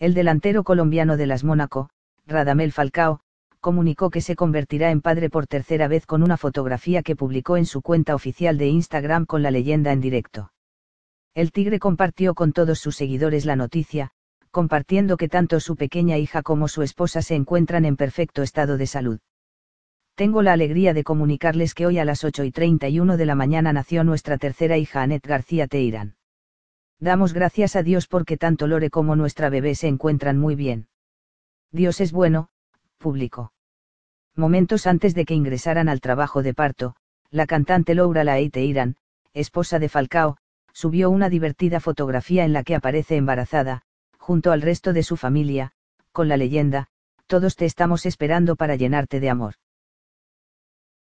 El delantero colombiano de las Mónaco, Radamel Falcao, comunicó que se convertirá en padre por tercera vez con una fotografía que publicó en su cuenta oficial de Instagram con la leyenda en directo. El Tigre compartió con todos sus seguidores la noticia, compartiendo que tanto su pequeña hija como su esposa se encuentran en perfecto estado de salud. Tengo la alegría de comunicarles que hoy a las 8 y 31 de la mañana nació nuestra tercera hija Annette García Teirán. Damos gracias a Dios porque tanto Lore como nuestra bebé se encuentran muy bien. Dios es bueno, público. Momentos antes de que ingresaran al trabajo de parto, la cantante Laura Laite Irán, esposa de Falcao, subió una divertida fotografía en la que aparece embarazada, junto al resto de su familia, con la leyenda, todos te estamos esperando para llenarte de amor.